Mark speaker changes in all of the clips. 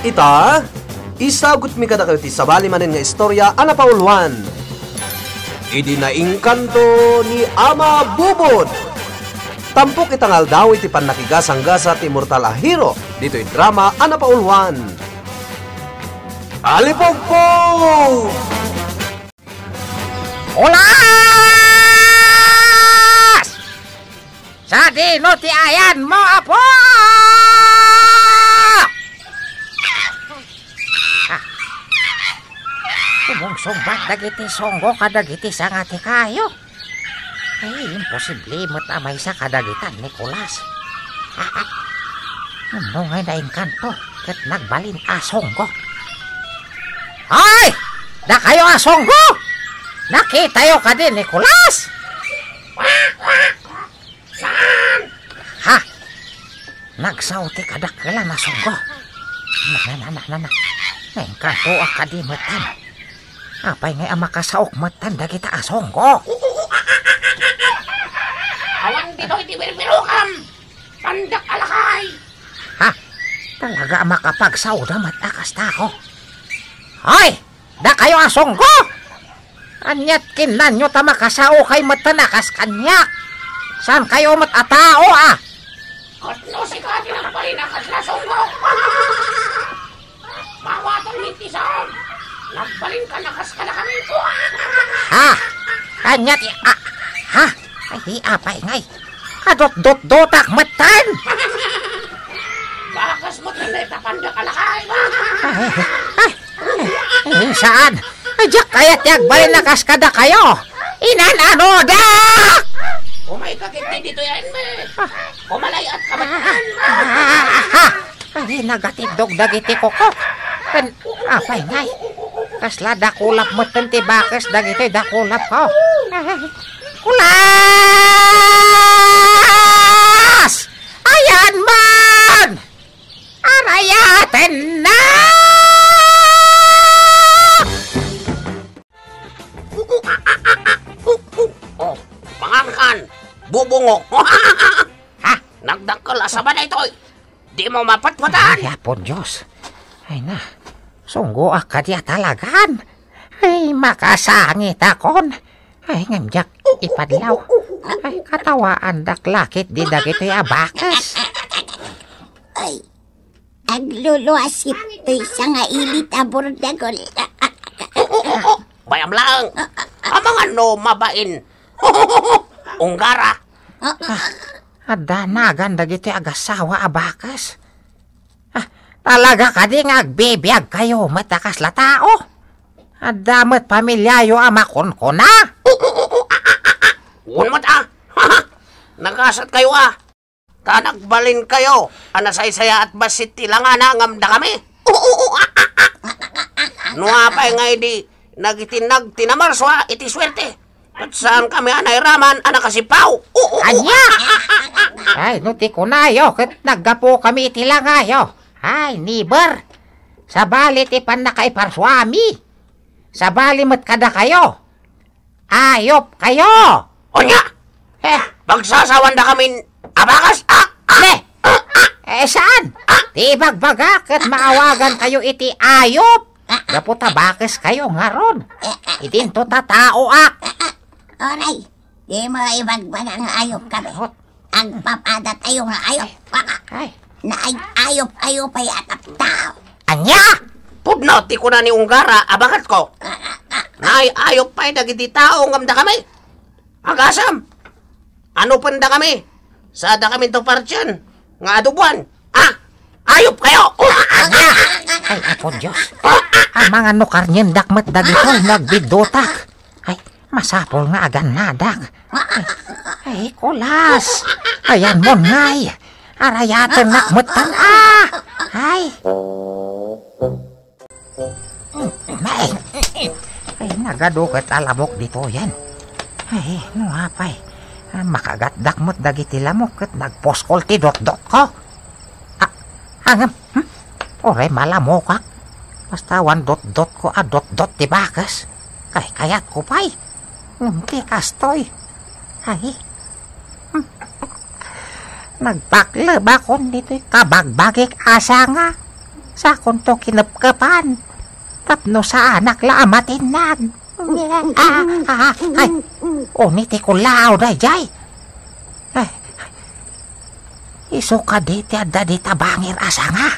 Speaker 1: Ita, isagot mi kada kayo ti sabali nga istorya ana Paul pauluan. Idi na inkanto ni Ama Bubod. Tampok itangal daw iti panakigasang-gasa ti Mortal Ahiro. Dito yung drama ana Paul pauluan. Alipogpog! Olas!
Speaker 2: Sa di lo ti ayan mo apo! Sumungsumbat dagiti songgo kadagiti sangati kayo. Ay, eh, imposible matamay sa kadagitan, Nicolas. Ano nga na engkanto kat nagbalin asonggo. Ay! Na kayo asonggo! Nakita yo ka din, Nicolas! Ha! Nagsauti kadak kala na songgo. Na, na, na, na, na. Engkanto akadimatan. Ha! Apay nga makasaok matanda kita asong ko.
Speaker 3: Alang dito hindi wirwirokam. Pandak alakay.
Speaker 2: Ha? Talaga makapagsaoda matakas na ako. Hoy! Da kayo asong ko! Anyat kinlan nyo ta makasao kay matanakas kanya. San kayo matatao ah?
Speaker 3: Katlo si Kati ng palinakas na sunggo. Bawatong mitisan. Nagbaling ka, lakas ka na kami ko.
Speaker 2: Ha? Kanya ti... Ah, ha? Ay, apa apay Adot, Kadot dot dotak matan.
Speaker 3: Bakas mo tinay tapanda ka lakay.
Speaker 2: Ay, ay, saan? Ay, diyak kaya tiyag balin lakas ka na kayo. Inanano, dak!
Speaker 3: Umay ka kiti dito yan, me. Umalay at kamatan. Ah, ah,
Speaker 2: ah, ay, nagatid dog dagiti kokok. Kan, apay ngay. Kasla dakulap mo tanti bakas dagito dakulap ko. Kulas! Ayan man! Arayatin
Speaker 3: na! Ah, ah, ah, oh, pangarkan! Bubungo! ha? Nagdangkala sa na to'y! Di mo mapatpatan! Ay,
Speaker 2: Diyos! Ay na! Sunggo akadya talagan. Ay, makasangit akon. Ay, ngamjak ipadlaw. Ay, katawaan daklakit di dagito'y
Speaker 4: abakas. Ay, agluluasip to'y sa nga ilit abordagol. Bayam lang. Amang ano mabain. Unggara. Ah,
Speaker 2: adanagan dagito'y agasawa abakas. Alaga ka di nga agbibiyag kayo matakas la tao. Adamat damat pamilyayo ama kon
Speaker 3: ko na. Ulmat ah! Nagasat kayo ah! Tanagbalin kayo! Anasaysaya at basit tilangan ah, na ngamda kami! Nuha pa eh, nga di nagitinag tinamarswa ah, iti swerte. At saan kami anay ah, raman anak si Pau? Anya!
Speaker 2: Ay, nuti ko na yo, kat naggapo kami yo. Ay, neighbor, sabali ti na kay parswami. Sabali mat kada kayo.
Speaker 3: Ayop kayo! Onya! Eh, magsasawan na kami abakas! Ah, ah, ne! Ah, ah, Eh, saan? Ah. Di bagbaga kat maawagan
Speaker 4: kayo iti ayop!
Speaker 2: Naputa bakis kayo nga ron.
Speaker 4: Idinto ta tao ak. Ah. Oray, di mo ibagbaga ng ayop kami. Ang papada tayo nga ayop. Ay, ay na ay ayop-ayop ay atap-tap. Anya? Pudno, ti ko na ni Ungara, abakat ko. Ah, ah, ah. na ay ayop pa'y
Speaker 3: dagiti tao ngam da kami. Agasam, ano panda kami? Sada kami to partsyan, nga adubuan. Ah, ayop kayo! Oh, anya!
Speaker 2: Ay, ako Diyos. Ang mga nukar niyan dakmat dagitan nagbidotak. Ay, masapol nga agan nadak. Ay, ay, kulas. Ayan mo ngay. Arayate na ah, ah, mutan ah, ah! Ay! Ay! Ay, nagadukat alamok dito yan. Ay, no eh. apay. Makagat dakmot dagiti lamok at nagposkol ti dot-dot ko. Ah, hangam. Hmm? Oray malamok ka. Basta wan dot-dot ko a dot-dot ti bakas. Kay kayat ko pa'y. Eh. Umti kastoy. Ay, ba kon dito'y kabagbagik asa nga. Sa konto kinapkapan. Tapno sa anak la amatinan. Ah, ah, ay, ko lao na jay. Ay, iso ka diti adda dita bangir asa nga.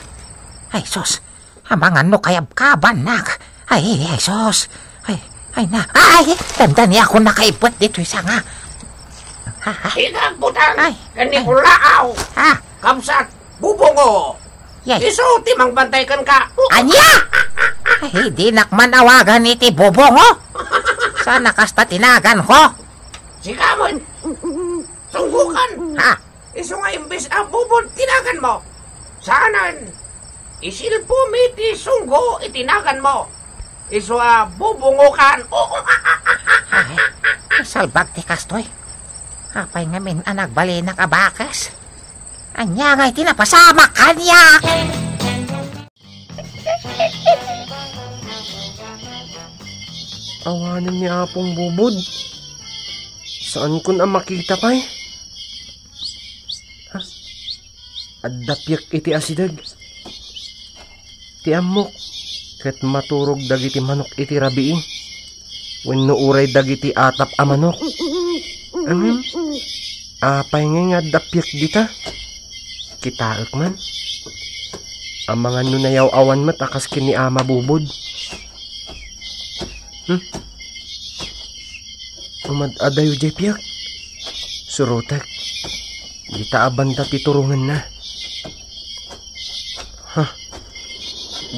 Speaker 2: Ay, sos, amang ano kayab kaban nak. Ay, ay, sos. Ay, ay na. Ay, tanda niya ako nakaipot dito isa nga.
Speaker 3: Higang butang, ay, kani ulaaw. Ha? Kamsat, bubongo. Yes. Isuti mang bantay kan ka. Anya!
Speaker 2: Hindi nakman awagan iti bubongo. Sa nakasta tinagan ko.
Speaker 3: Sikamon, sunggukan. Ha? Iso nga imbis ang bubon, tinagan mo. Sanan, isilpo miti sunggo, itinagan mo. Isu a ah, bubungukan.
Speaker 2: Salbag ti kastoy. Eh. Apay nga min anak bale ka bakas. Anya nga iti napasama kanya.
Speaker 1: Awanan ni Apong Bubod. Saan ko na makita pa eh? Ha? Adapyak iti asidag. Ti amok. Ket maturog dagiti manok iti rabiin. rabii. no uray dagiti atap a manok. Ahem. Uh, paingay nga dapyak dita. Kitaak man. Ang mga nunayaw awan mat akas kini ama bubod. Hmm? Umadadayo piyak. Surutak. Dita abanta titurungan na. Ha? Huh.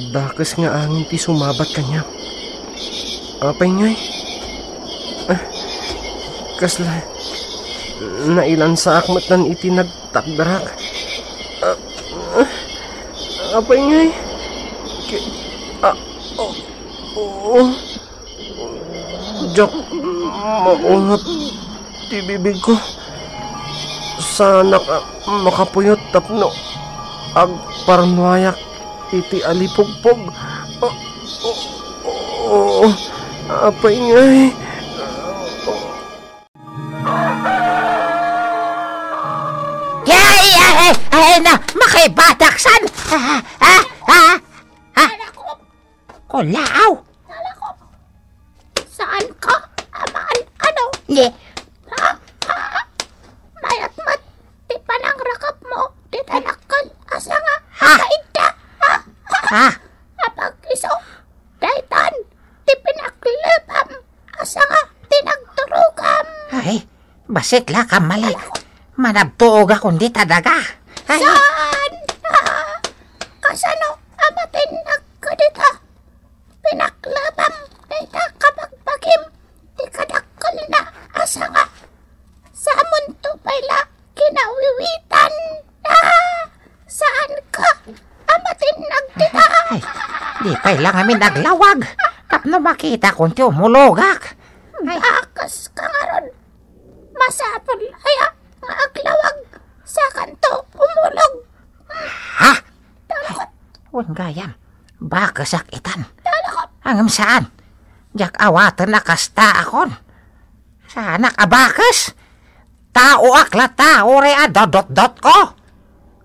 Speaker 1: Dakas nga angin ti sumabat kanya. Apay ngay. Eh. Ah, kasla na ilan sa akmat nan iti nagtakdara. Uh, ah, uh, ah, apay nga eh. Ah, oh, oh. Diyak, oh. maungap ti bibig ko. Sana ka makapuyot tapno. Ag parnoyak iti alipugpog. Ah, oh, oh, oh, oh. Apay nga eh.
Speaker 2: Ay na, makibataksan! Ha, ha, ha, ha, ha? Kulaaw! Nalakop!
Speaker 4: Saan ka? Aman, ano? Ne? Ha, ha, mayatmat, di
Speaker 5: pa nang rakap mo, di tanakal, asa nga, ha, kaita, ha, ha, ha, abag iso, daitan, di pinaklabam, asa nga, tinagturugam.
Speaker 2: Ay, basit la kamalay, manabtuog akong di tadaga.
Speaker 5: Saan? Ah, asano? Amatin ako dito. Pinaklabang dito kapag pagim. Di kadakol na asa Sa mundo pala kinawiwitan. Ah, saan ka? Amatin ako dito. Ay,
Speaker 2: di pala kami naglawag. Tapno makita kung ti umulogak. makasakitan. Hanggang saan? Jak awatan na kasta akon. Sana abakas. Tao ak la tao re ah, dot dot
Speaker 3: dot ko.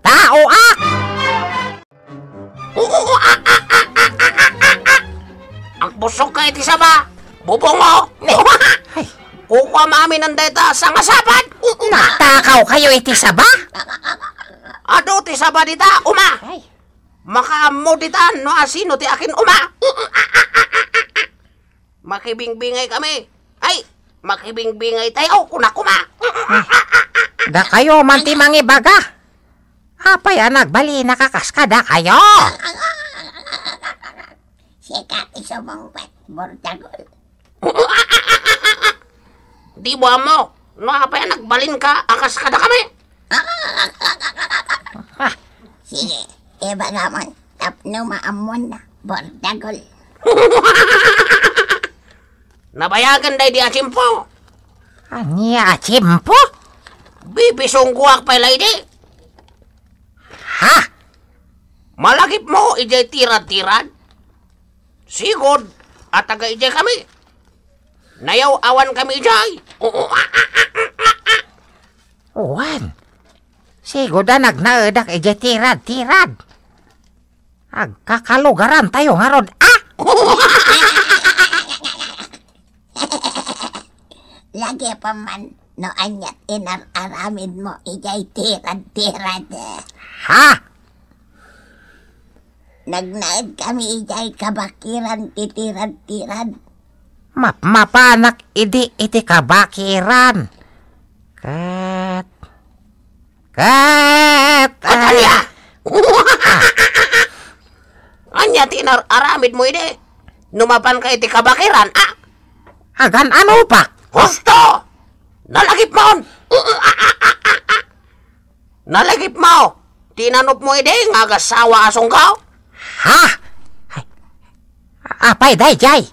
Speaker 3: Tao ak! Oo, oo, a, ah, a, ah, a, a, a, a, a, a. Ang busog ka iti sama. Bubongo. Ay. Kukuha mami ng data sa ngasapan.
Speaker 5: Natakaw kayo iti saba?
Speaker 3: Ado ti saba dita, uma. Ay makaamoditan no asino ti akin uma. Makibingbingay kami. Ay, makibingbingay tayo kuna kuma.
Speaker 2: Ah, da kayo manti mangibaga. Apay anak bali nakakaskada kayo.
Speaker 4: Sikat iso mong pet bordagol.
Speaker 3: Di ba mo? No apay nagbalin ka akaskada kami.
Speaker 4: Sige. Ah. Eva Ramon, tapno maamon na, bordagol. Nabayagan day
Speaker 3: di asimpo. Ani asimpo? Bibisong guwak pa di. Ha? Malagip mo ijay tirad-tirad? Sigod, at taga ijay kami. Nayaw awan kami ijay.
Speaker 2: Uwan. Sigod na nagnaadak ijay tirad-tirad. Agkakalugaran tayo nga Ah!
Speaker 4: Lagi pa man no anyat inararamin mo ijay tirad-tirad. Ha? Nagnaid kami ijay kabakiran titirad-tirad.
Speaker 2: Map mapanak idi iti kabakiran. Kat.
Speaker 3: Kat. Kat. Kat. Ah. Anya tinar aramid mo ide. Numapan ka iti kabakiran, ah. Hagan ano pa? Husto! Nalagip maon! Uh, uh, ah, ah, ah, ah, ah. Nalagip mao! Tinanop mo ide, nga gasawa asong kao? Ha? Apay day, jay!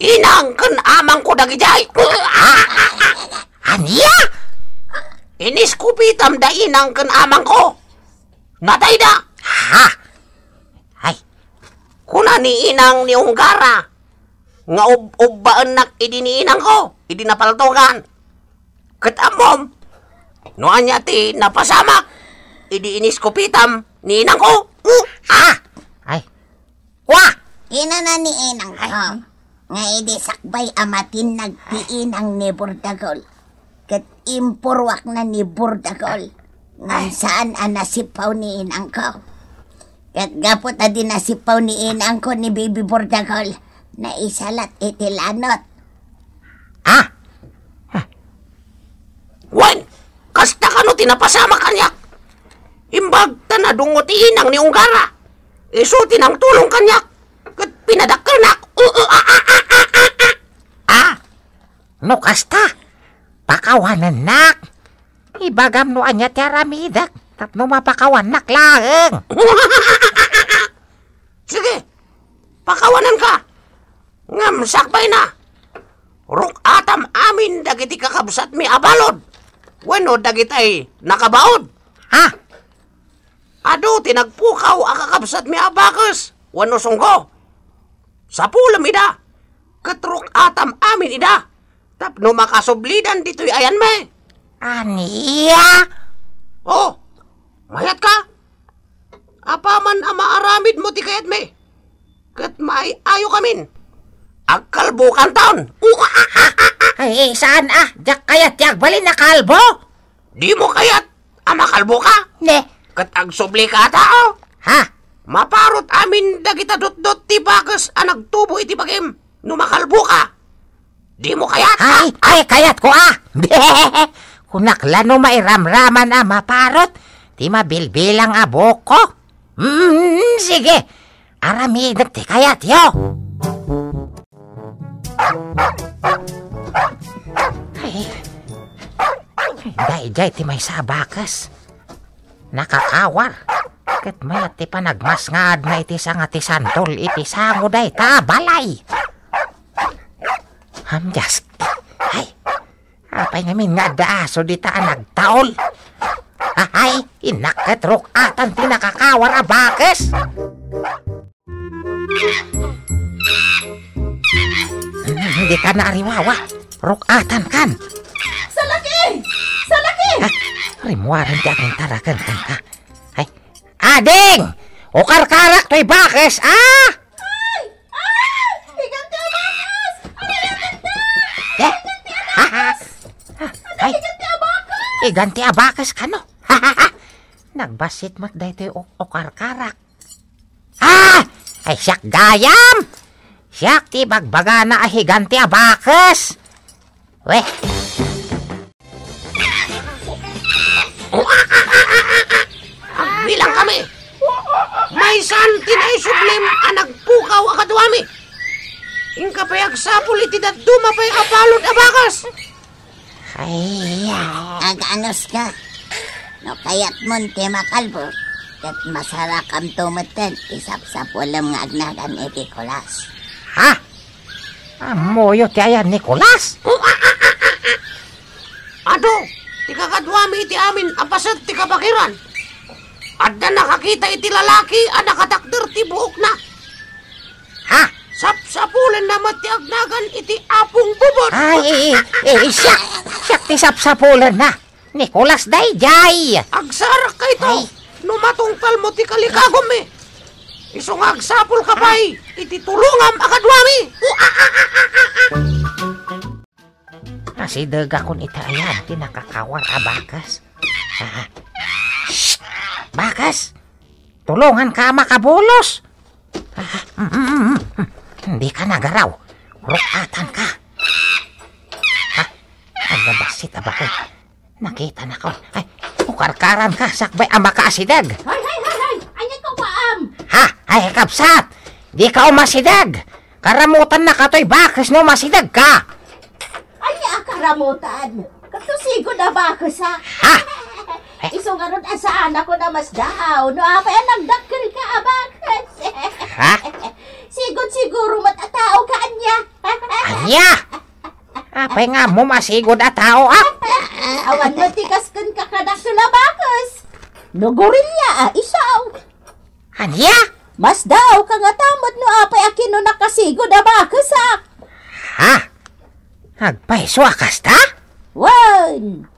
Speaker 3: Inang kan amang ko dagi jay! Uh, uh ah, ah, ah, ah. Anya? Iniskupitam da inang kan amang ko! Natay da! Ha? Kuna ni inang ni Ungara Nga ubbaan nak idi ni inang ko. Oh, idi napaltugan. Katamom. Noan niya ti napasama. Idi inis kupitam ni inang ko. Oh. Uh, ah!
Speaker 4: Ay. Wa! Ina na ni inang ko. Ay. Oh. Nga idi sakbay amatin nagtiin ang ni Burdagol. Kat impurwak na ni Burdagol. Nga saan anasipaw ni inang ko. Kat gapot na din nasipaw ni inang ko ni Baby Bordagol na isalat itilanot.
Speaker 3: Ha? ha? Wan, kasta
Speaker 4: ka no tinapasama
Speaker 3: kanyak. Imbag ta na dungot inang ni Ungara. Isu ng tulong kanyak. Kat pinadakal na. Uh, uh, ah, ah, ah, ah, ah, ah.
Speaker 2: Ah, no kasta. Pakawanan nak. Ibagam no anya tiaramidak. Tap mo mapakawan, naklaeng! Eh.
Speaker 3: Sige, pakawanan ka! Ngam, sakbay na! Ruk atam amin dagiti kakabsat mi abalod! Weno dagitay nakabaod! Ha? Ado, tinagpukaw akakabsat mi abakas! Weno sungko! Sapulam ida! Katruk atam amin ida! Tap Tapno makasoblidan dito'y ayan me! Aniya? Oh, Mayat ka? Apaman ang maaramid mo ti kayat me. Kat may ayo kamin. Ang kalbo taon. Ay, eh, saan ah? Diyak kayat yak balin na kalbo? Di mo kayat? Ama ah, kalbo ka? Ne. Kat ang subli ka tao? Oh. Ha? Maparot amin dagita dot-dot ti bakas ang ah, nagtubo iti bagim. Numakalbo ka. Di mo kayat? Ay, ay, kayat ko ah.
Speaker 2: Kunakla no may ramraman ah, maparot. Ti mabilbilang abok ko. Mm, sige. arami ti kaya tiyo. Ay. Dayjay ti may sabakas. Nakakawar. Kat may ati panagmas nga na iti sang ati santol iti sango day ta balay. Hamjas. Ay. Apay ngamin nga daaso di ta nagtaol. Ahay, inakatrok atan ang pinakakawar abakes! Hmm, hindi ka naariwawa. Rukatan kan.
Speaker 5: Sa laki! Sa
Speaker 2: laki! Ha? Ah, Rimuaran ka akong tarakan kan ka. Ay, ading! O karak to'y bakes, ah! kay ganti abakas ka no. Nagbasit mat daytoy ok okarkarak. Ah! Ay siyak gayam! Siyak ti bagbaga na ay higanti abakas!
Speaker 4: Weh!
Speaker 3: Bilang kami! May santi na isublim ang nagpukaw akaduami! Ingka payag sapul iti daduma pay apalod
Speaker 4: abakas! Ay, ay, agaanos ka. No, kayat mo ti makalbo. Kat masarakam tumutan, isap-sap walang nga agnagan ni Nicolas.
Speaker 3: Ha?
Speaker 2: Amoyo ti ayan Nicolas?
Speaker 3: Ato, ti kakadwami iti amin, apasat ti kapakiran. At nakakita iti lalaki, at nakatakder ti buok na. Ha? Sap-sapulan naman ti iti apong bubot.
Speaker 2: Ay, eh, eh, eh siya. Yak ti sapsapulan na. Nicolas Dayjay.
Speaker 3: Agsara ka ito. Ay. Numatungkal mo ti kalikagom eh. Isong agsapol ka pa eh. Ititulungam akadwami.
Speaker 2: Nasidag akong itaayan. Tinakakawar abakas. Ah. Shh! Bakas! Tulungan ka makabulos! Ah, mm, mm, mm. Hindi ka nagaraw. Rukatan ka. Paglabasit na bakit? Nakita na ko. Ay, kukarkaran ka, sakbay ang makasidag. Hay, hay, hay, hay! Anyan ko paam! Um? Ha, ay, kapsat! Di ka masidag! Karamutan na katoy bakis no masidag ka!
Speaker 5: Anya ah, karamutan? Katusigo na bakis ha? Ha! Eh. Isungarod asaan ah, ko na mas daaw, no? Apay ah, ang nagdakil ka, abakas. Ha? Sigod siguro matatao ka, anya. anya?
Speaker 2: Apay nga mo masigod at tao ah.
Speaker 5: Awan mo tikas kun kakadak sulabakes. labakos. No gorilla ah, isaw. Anya? Mas daw ka nga tamad no apay akin no nakasigod abakos ah, ah. Ha? Nagpaiso akas ah, ta? Wan!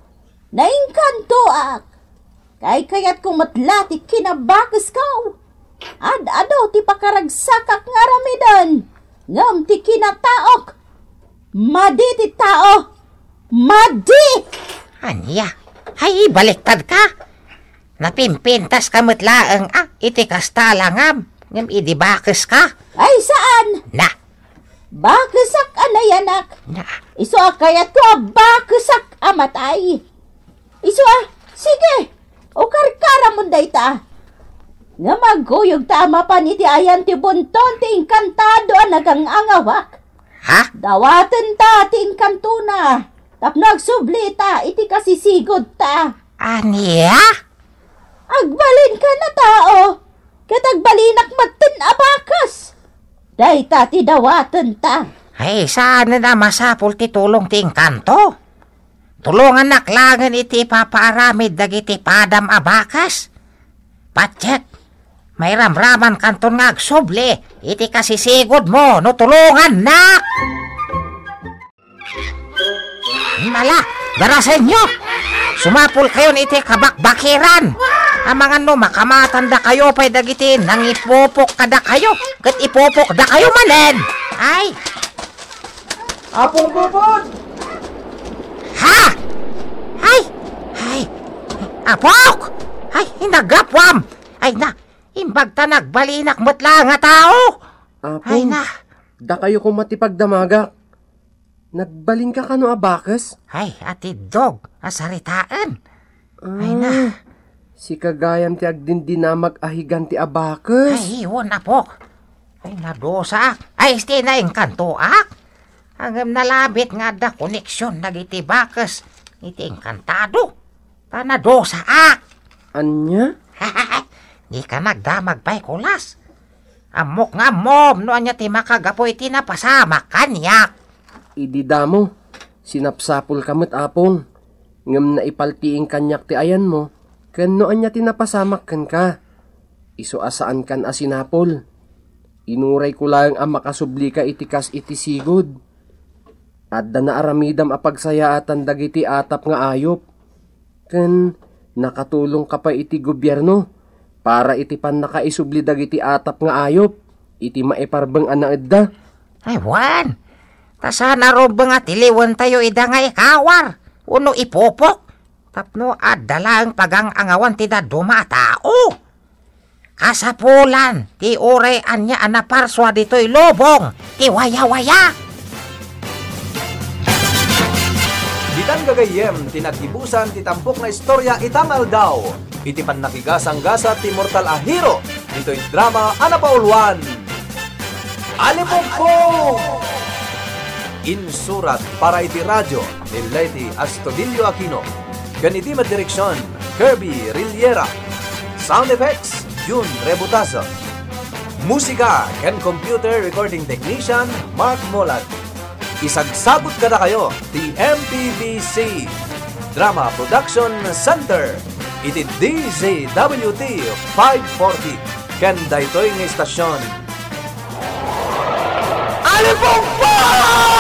Speaker 5: Naingkanto ak! Ah. Kay kayat kong matlati kinabakos ka. Oh. Ad-ado ti pakaragsak ak nga ramidan. Ngam ti kinataok Madi ti tao! Madi! Anya, ay baliktad ka.
Speaker 2: Napimpintas ka matlaang ah, iti kasta langam. Ngam idibakis ka. Ay
Speaker 5: saan? Na. Bakisak anayanak. Na. Iso kayat ko bakisak amatay. Iso ah, sige. O karkara mo ta. Nga maguyog tama pa ni ayan ti bunton ti inkantado anagang ah, angawak. Ha? Dawaten ta, tin kantuna. Tapno agsubli iti kasisigod ta. Aniya? Agbalin ka na tao. Katagbalinak matin abakas. Day ta, ti dawaten ta. Ay, saan na masapul ti
Speaker 2: tulong ti kanto? Tulungan naklangan iti papaaramid dagiti padam abakas. Patsyek, may ramraman kanton nga agsoble, iti kasi sigod mo, no tulungan na! Mala, garasan nyo! Sumapol kayo iti kabakbakiran! Amang ano, makamatanda kayo pa'y dagiti, nang ipopok kada kayo, kat ipopok da kayo manen! Ay! Apong bubod! Ha! Ay! Ay! Apok! Ay, hinagapwam! Ay na, Imbagta nagbalinak matla nga tao.
Speaker 1: Apo, Ay na. Da kayo kung matipagdamaga. Nagbaling ka kano abakas? Ay, ati dog, asaritaan. Ah, Ay na. Si kagayam ti agdin dinamag ahigan ti abakas. Ay, iwan na po. Ay, nadosa. Ay, isti na yung kantoak. Ah. Ang nalabit nga
Speaker 2: da koneksyon nagiti bakas. Iti encantado. Tanadosa ak. Ah. Anya? Di ka magdamag pa'y kulas. Amok nga mom, no anya ti makagapo iti napasama kanyak.
Speaker 1: damo, sinapsapol kamit apong. Ngam na ipaltiing kanyak ti ayan mo, ken no anya ti napasamak kan ka. Iso asaan kan asinapol. Inuray ko lang ang makasubli ka itikas iti sigod. At da na aramidam apagsayaatan dagiti atap nga ayop. Ken nakatulong ka pa iti gobyerno para iti pan nakaisubli dagiti atap nga ayop, iti maiparbang anang edda. Ay, Juan! Tasana ro ba nga tiliwan
Speaker 2: tayo ida nga ikawar? Uno ipopok? Tapno adala ang pagang angawan ti daduma tao. Kasapulan, ti ure anya anapar swa dito'y lobong,
Speaker 1: ti waya-waya. kan gagayem, tinatibusan, titampok na istorya itangal daw. Iti pannakigas ang gasa, ti mortal ahiro. Dito'y drama, Ana Pauluan. Alipokpok! Insurat para iti radyo ni Leti Astudillo Aquino. Ganiti direksyon, Kirby Riliera. Sound effects, Jun Rebutazo. Musika, Ken computer recording technician, Mark Molat isagsagot ka na kayo, the MPBC Drama Production Center. Iti DZWT 540. Ken daytoy nga istasyon. Alipong pa!